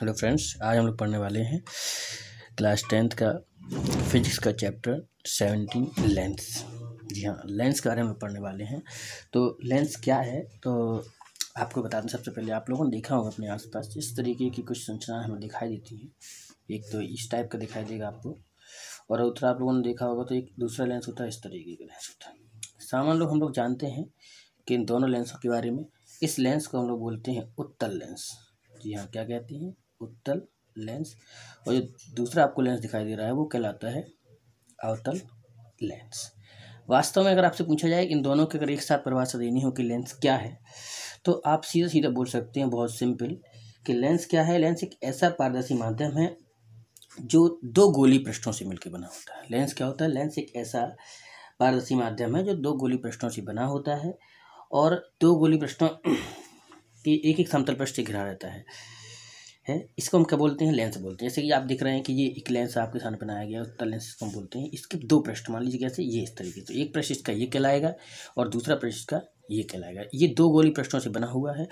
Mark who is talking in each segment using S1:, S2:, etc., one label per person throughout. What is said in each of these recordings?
S1: Hello friends आज हम लोग पढ़ने वाले हैं क्लास टेंथ का फिजिक्स का चैप्टर सेवनटीन लेंस जी हाँ लेंस के बारे में पढ़ने वाले हैं तो लेंस क्या है तो आपको बता दें सबसे पहले आप लोगों ने देखा होगा अपने आसपास इस तरीके की कुछ संरचना हमें दिखाई देती है एक तो इस टाइप का दिखाई देगा आपको और उतरा आप लोगों ने देखा होगा तो एक दूसरा लेंस होता है इस तरीके का लेंस होता है सामान्य लोग हम लोग जानते हैं कि इन दोनों लेंसों के बारे में इस लेंस को हम लोग बोलते हैं उत्तल लेंस जी हाँ क्या कहते हैं उत्तल लेंस और जो दूसरा आपको लेंस दिखाई दे रहा है वो कहलाता है अवतल लेंस वास्तव में अगर आपसे पूछा जाए इन दोनों के अगर एक साथ परिभाषा देनी हो कि लेंस क्या है तो आप सीधा सीधा बोल सकते हैं बहुत सिंपल कि लेंस क्या है लेंस एक ऐसा पारदर्शी माध्यम है जो दो गोली पृष्ठों से मिलकर बना होता है लेंस क्या होता है लेंस एक ऐसा पारदर्शी माध्यम है जो दो गोली पृष्ठों से बना होता है और दो गोली पृष्ठों के एक एक समतल पृष्ठ से घिरा रहता है है इसको हम क्या बोलते हैं लेंस बोलते हैं जैसे कि आप देख रहे हैं कि ये एक लेंस आपके सामने बनाया गया है उत्तर लेंस इसको हम बोलते हैं इसके दो पृष्ठ मान लीजिए कैसे ये इस तरीके से तो एक पृष्ठ इसका ये कहलाएगा और दूसरा पृष्ठ इसका ये कहलाएगा ये दो गोली पृष्ठों से बना हुआ है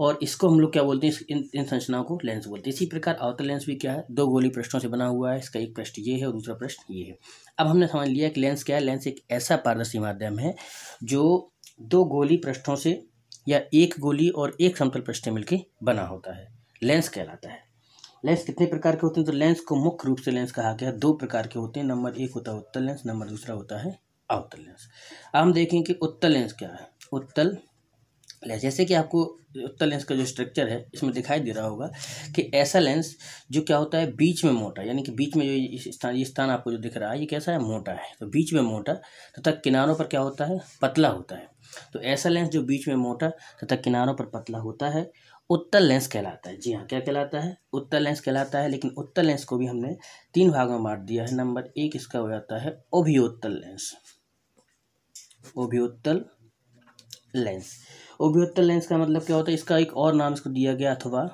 S1: और इसको हम लोग क्या बोलते हैं इन इन संरचनाओं को लेंस बोलते हैं इसी प्रकार आउटर लेंस भी क्या है दो गोली पृष्ठों से बना हुआ है इसका एक पृष्ठ ये है और दूसरा पृष्ठ ये है अब हमने समझ लिया कि लेंस क्या है लेंस एक ऐसा पारदर्शी माध्यम है जो दो गोली पृष्ठों से या एक गोली और एक समतल पृष्ठ मिलकर बना होता है लेंस कहलाता है लेंस कितने प्रकार के होते हैं तो लेंस को मुख्य रूप से लेंस कहा गया दो प्रकार के होते हैं नंबर एक होता है उत्तल लेंस नंबर दूसरा होता है अवतल लेंस अब हम देखें कि उत्तल लेंस क्या है उत्तल लेंस जैसे कि आपको उत्तल लेंस का जो स्ट्रक्चर है इसमें दिखाई दे रहा होगा कि ऐसा लेंस जो क्या होता है बीच में मोटा यानी कि बीच में जो स्थान ये स्थान आपको जो दिख रहा है ये कैसा है मोटा है तो बीच में मोटा तथा तो किनारों पर क्या होता है पतला होता है तो ऐसा लेंस जो बीच में मोटा तथा तो किनारों पर पतला होता है उत्तर लेंस कहलाता है जी हाँ क्या कहलाता है उत्तर लेंस कहलाता है लेकिन उत्तर लेंस को भी हमने तीन भागों में बांट दिया है नंबर एक इसका हो जाता है ओभियोत्तल लेंस ओभियोत्तल लेंस ओभियोत्तल लेंस का मतलब क्या होता है इसका एक और नाम इसको दिया गया अथवा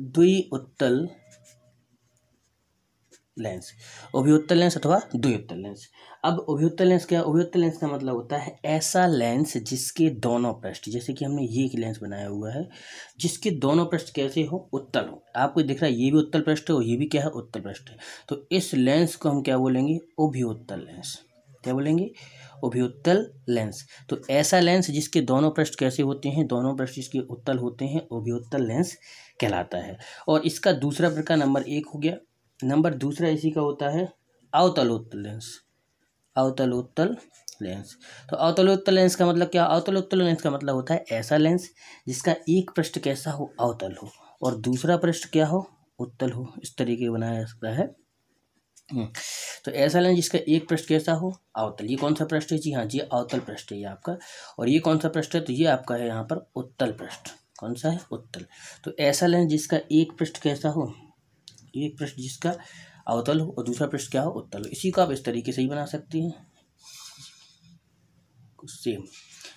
S1: द्वि उत्तल लेंस उभ्युत्तर लेंस अथवा द्वियुत्तर लेंस अब उभ्युत्तर लेंस क्या उभ्युत्तर लेंस का मतलब होता है ऐसा लेंस जिसके दोनों पृष्ठ जैसे कि हमने ये एक लेंस बनाया हुआ है जिसके दोनों पृष्ठ कैसे हो उत्तल हो आपको दिख रहा है ये भी उत्तल पृष्ठ है और ये भी क्या है उत्तल पृष्ठ है तो इस लेंस को हम क्या बोलेंगे उभ्युत्तर लेंस क्या बोलेंगे उभ्युत्तल लेंस तो ऐसा लेंस जिसके दोनों पृष्ठ कैसे होते हैं दोनों पृष्ठ जिसके उत्तल होते हैं उभ्युत्तल लेंस कहलाता है और इसका दूसरा प्रकार नंबर एक हो गया नंबर दूसरा इसी का होता है अवतलोत्तल लेंस अवतलोत्तल लेंस तो अवतलोत्तल लेंस का मतलब क्या अवतलोत्तल लेंस का मतलब होता है ऐसा लेंस जिसका एक पृष्ठ कैसा हो अवतल हो और दूसरा पृष्ठ क्या हो उत्तल हो इस तरीके बनाया जा सकता है हम्म। तो ऐसा लेंस जिसका एक पृष्ठ कैसा हो अवतल ये कौन सा पृष्ठ है जी हाँ जी अवतल पृष्ठ है ये आपका और ये कौन सा पृष्ठ है तो ये आपका है यहाँ पर उत्तल पृष्ठ कौन सा है उत्तल तो ऐसा लेंस जिसका एक पृष्ठ कैसा हो एक पृष्ठ जिसका अवतल हो और दूसरा पृष्ठ क्या हो उत्तल हो इसी को आप इस तरीके से ही बना सकते हैं सेम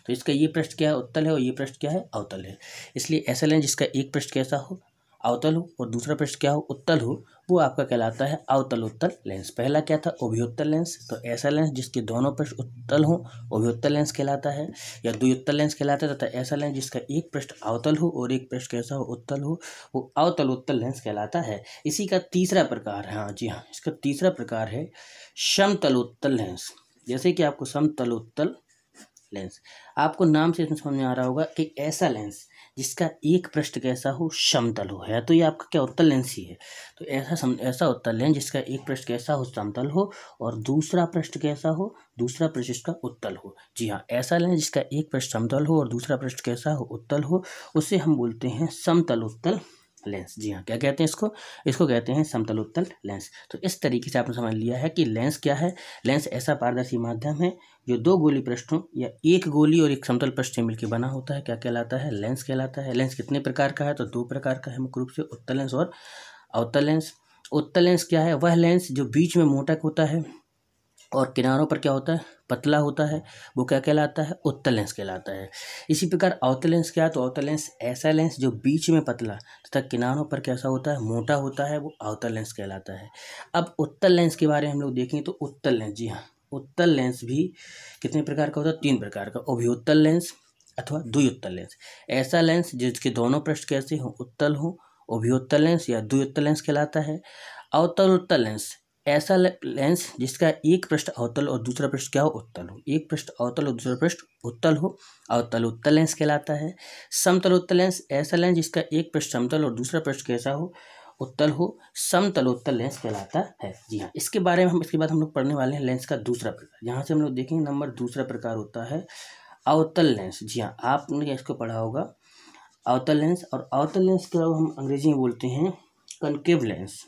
S1: तो इसका ये पृष्ठ क्या है उत्तल है और ये पृष्ठ क्या है अवतल है इसलिए ऐसा लें जिसका एक पृष्ठ कैसा हो अवतल हो और दूसरा पृष्ठ क्या हो उत्तल हो वो आपका कहलाता है अवतल उत्तल लेंस पहला क्या था उभयोत्तल लेंस तो ऐसा लेंस जिसके दोनों पृष्ठ उत्तल हो उभयोत्तल लेंस कहलाता है या द्वियोत्तल लेंस कहलाता है तथा ऐसा लेंस जिसका एक पृष्ठ अवतल हो और एक पृष्ठ कैसा हो उत्तल हो वो अवतल उत्तल लेंस कहलाता है इसी का तीसरा प्रकार है हाँ जी हाँ इसका तीसरा प्रकार है समतल उत्तल लेंस जैसे कि आपको समतल उत्तल लेंस आपको नाम से इसमें समझ में आ रहा होगा कि ऐसा लेंस जिसका एक पृष्ठ कैसा हो समतल हो या तो ये आपका क्या उत्तल लेंस ही है तो ऐसा सम ऐसा उत्तल लेंस जिसका एक पृष्ठ कैसा हो समतल हो और दूसरा पृष्ठ कैसा हो दूसरा पृष्ठ इसका उत्तल हो जी हाँ ऐसा लेंस जिसका एक पृष्ठ समतल हो और दूसरा पृष्ठ कैसा हो उत्तल हो उसे हम बोलते हैं समतल उत्तल लेंस जी हाँ क्या कहते हैं इसको इसको कहते हैं समतल उत्तल लेंस तो इस तरीके से आपने समझ लिया है कि लेंस क्या है लेंस ऐसा पारदर्शी माध्यम है जो दो गोली पृष्ठों या एक गोली और एक समतल पृष्ठ मिलकर बना होता है क्या कहलाता है लेंस कहलाता है लेंस कितने प्रकार का है तो दो प्रकार का है मुख्य रूप से उत्तर लेंस और अवतल लेंस उत्तर लेंस क्या है वह लेंस जो बीच में मोटक होता है और किनारों पर क्या होता है पतला होता है वो क्या कहलाता है उत्तर लेंस कहलाता है इसी प्रकार अवतल लेंस क्या है तो अवतल लेंस ऐसा लेंस जो बीच में पतला तथा किनारों पर कैसा होता है मोटा होता है वो अवतल लेंस कहलाता है अब उत्तर लेंस के बारे में हम लोग देखें तो उत्तर लेंस जी हाँ उत्तल लेंस भी कितने प्रकार का होता है तीन प्रकार का अभियोत्तल लेंस अथवा द्विउत्तल लेंस ऐसा लेंस जिसके दोनों पृष्ठ कैसे हों उत्तल हों अभियोत्तल लेंस या द्विउत्तल लेंस कहलाता है अवतल उत्तल लेंस ऐसा लेंस जिसका एक पृष्ठ अवतल और दूसरा पृष्ठ क्या हो उत्तल हो एक पृष्ठ अवतल और दूसरा पृष्ठ उत्तल हो अवतल उत्तल लेंस कहलाता है समतल उत्तल लेंस ऐसा लेंस जिसका एक पृष्ठ समतल और दूसरा पृष्ठ कैसा हो उत्तल हो समतलोत्तल लेंस कहलाता है जी हाँ इसके बारे में हम इसके बाद हम लोग पढ़ने वाले हैं लेंस का दूसरा प्रकार यहाँ से हम लोग देखेंगे नंबर दूसरा प्रकार होता है अवतल लेंस जी हाँ आपने इसको पढ़ा होगा अवतल लेंस और अवतल लेंस के अलावा हम अंग्रेजी में बोलते हैं कनकेव लेंस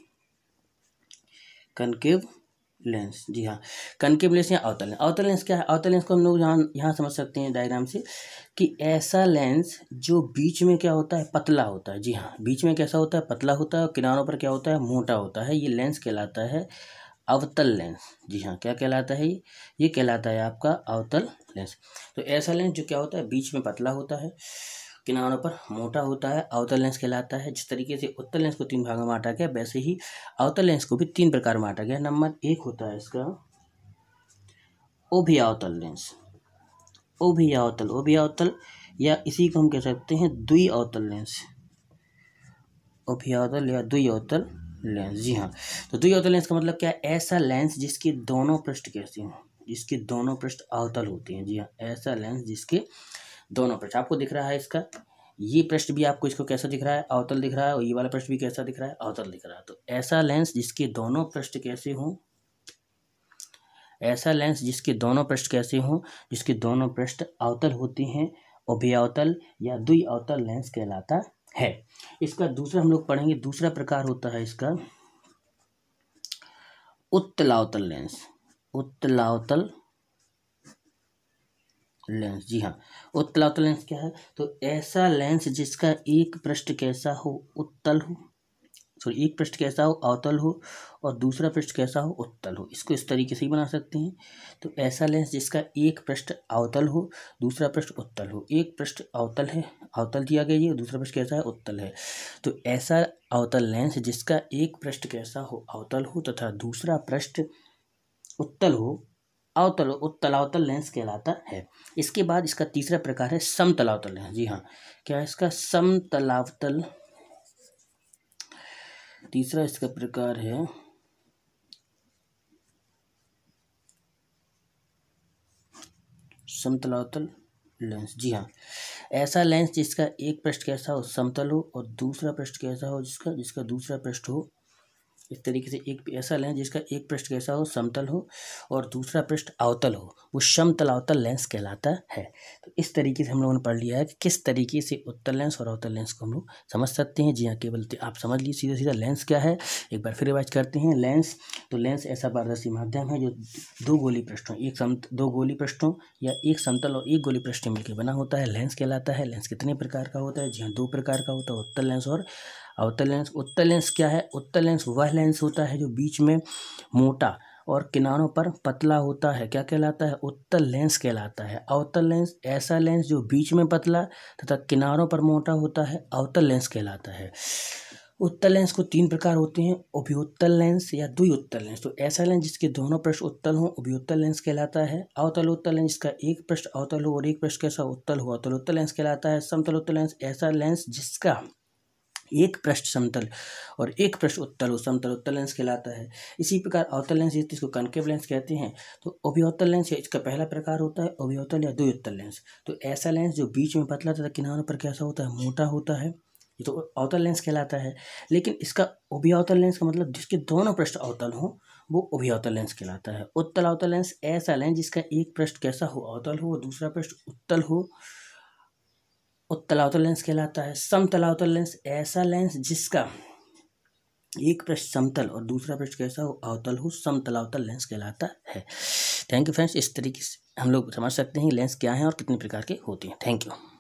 S1: कनकेव लेंस जी हाँ कनकेव लेंस या अवतल लेंस अवतल लेंस क्या है अवतल लेंस को हम लोग यहाँ यहाँ समझ सकते हैं डायग्राम से कि ऐसा लेंस जो बीच में क्या होता है पतला होता है जी हाँ बीच में कैसा होता है पतला होता है और किनारों पर क्या होता है मोटा होता है ये लेंस कहलाता है अवतल लेंस जी हाँ क्या कहलाता है ये ये कहलाता है आपका अवतल लेंस तो ऐसा लेंस जो क्या होता है बीच में पतला होता है किनारों पर मोटा होता है अवतल लेंस कहलाता है जिस तरीके से उत्तर लेंस को तीन भागों में बांटा गया वैसे ही अवतल लेंस को भी तीन प्रकार में बांटा गया नंबर एक होता है इसका अवतल लेंस अवतल ओभियावतल अवतल या इसी को हम कह सकते हैं द्वि अवतल लेंस अवतल या द्वि अवतल लेंस जी हाँ तो द्वि अवतल लेंस का मतलब क्या है ऐसा लेंस जिसके दोनों पृष्ठ कैसे हैं जिसके दोनों पृष्ठ अवतल होते हैं जी हाँ ऐसा लेंस जिसके दोनों प्रश्न तो आपको दिख रहा है इसका ये प्रश्न भी आपको इसको कैसा दिख रहा है अवतल दिख रहा है और ये वाला प्रश्न भी कैसा दिख रहा है अवतल दिख रहा है तो ऐसा लेंस जिसके दोनों पृष्ठ कैसे हों ऐसा लेंस जिसके दोनों पृष्ठ कैसे हों जिसके दोनों पृष्ठ अवतल होते हैं अवतल या द्वि अवतल लेंस कहलाता है इसका दूसरा हम लोग पढ़ेंगे दूसरा प्रकार होता है इसका उत्तलावतल लेंस उत्तलावतल लेंस जी हाँ उत्तला उत्तल लेंस क्या है तो ऐसा लेंस जिसका एक पृष्ठ कैसा हो उत्तल हो सॉरी एक पृष्ठ कैसा हो अवतल हो और दूसरा पृष्ठ कैसा हो उत्तल हो इसको इस तरीके से ही बना सकते हैं तो ऐसा लेंस जिसका एक पृष्ठ अवतल हो दूसरा पृष्ठ उत्तल हो एक पृष्ठ अवतल है अवतल दिया गया है और दूसरा पृष्ठ कैसा है उत्तल है तो ऐसा अवतल लेंस जिसका एक पृष्ठ कैसा हो अवतल हो तथा दूसरा पृष्ठ उत्तल हो अवतल उत्तलावतल लेंस कहलाता है इसके बाद इसका तीसरा प्रकार है समतलावतल लेंस जी हाँ क्या है इसका समतलावतल तीसरा इसका प्रकार है समतलावतल लेंस जी हाँ ऐसा लेंस जिसका एक पृष्ठ कैसा हो समतल हो और दूसरा पृष्ठ कैसा हो जिसका जिसका दूसरा पृष्ठ हो इस तरीके से एक ऐसा लेंस जिसका एक पृष्ठ कैसा हो समतल हो और दूसरा पृष्ठ अवतल हो वो समतल अवतल लेंस कहलाता है तो इस तरीके से हम लोगों ने पढ़ लिया है कि किस तरीके से उत्तल लेंस और अवतल लेंस को हम लोग समझ सकते हैं जी हाँ केवल तो आप समझ लीजिए सीधा सीधा लेंस क्या है एक बार फिर रिवाइज करते हैं लेंस तो लेंस ऐसा पारदर्शी माध्यम है जो दो गोली पृष्ठों एक सम दो गोली पृष्ठों या एक समतल और एक गोली पृष्ठ मिलकर बना होता है लेंस कहलाता है लेंस कितने प्रकार का होता है जी हाँ दो प्रकार का होता है उत्तल लेंस और अवतल लेंस उत्तल लेंस क्या है उत्तल लेंस वह लेंस होता है जो बीच में मोटा और किनारों पर पतला होता है क्या कहलाता है उत्तल लेंस कहलाता है अवतल लेंस ऐसा लेंस जो बीच में पतला तथा किनारों पर मोटा होता है अवतल लेंस कहलाता है उत्तल लेंस को तीन प्रकार होते हैं उभ्युत्तल लेंस या उत्तर लेंस तो ऐसा लेंस जिसके दोनों पृष्ठ उत्तल हों उभ्युत्तल लेंस कहलाता है अवतल उत्तल लेंस जिसका एक पृष्ठ अवतल हो और एक पृष्ठ कैसा उत्तल हो अवतल उत्तल लेंस कहलाता है समतल उत्तल लेंस ऐसा लेंस जिसका एक पृष्ठ समतल और एक पृष्ठ उत्तल हो समतल उत्तल लेंस कहलाता है इसी प्रकार अवतल लेंस जिसको कनकेव लेंस कहते हैं तो अभिवतल लेंस इसका पहला प्रकार होता है अभिवतल या द्विवत्तल लेंस तो ऐसा लेंस जो बीच में पतला तथा तो किनारों पर कैसा होता है मोटा होता है ये तो अवतल लेंस कहलाता है लेकिन इसका अभियावतल लेंस का मतलब जिसके दोनों पृष्ठ अवतल हों वो अभियावतल लेंस कहलाता है उत्तल अवतल लेंस ऐसा लेंस जिसका एक पृष्ठ कैसा हो अवतल हो और दूसरा पृष्ठ उत्तल हो उत्तलावतल तो लेंस कहलाता है समतलावतल तो लेंस ऐसा लेंस जिसका एक पृष्ठ समतल और दूसरा पृष्ठ कैसा हो अवतल हो समतलावतल तो लेंस कहलाता है थैंक यू फ्रेंड्स इस तरीके से हम लोग समझ सकते हैं लेंस क्या है और कितने प्रकार के होते हैं थैंक यू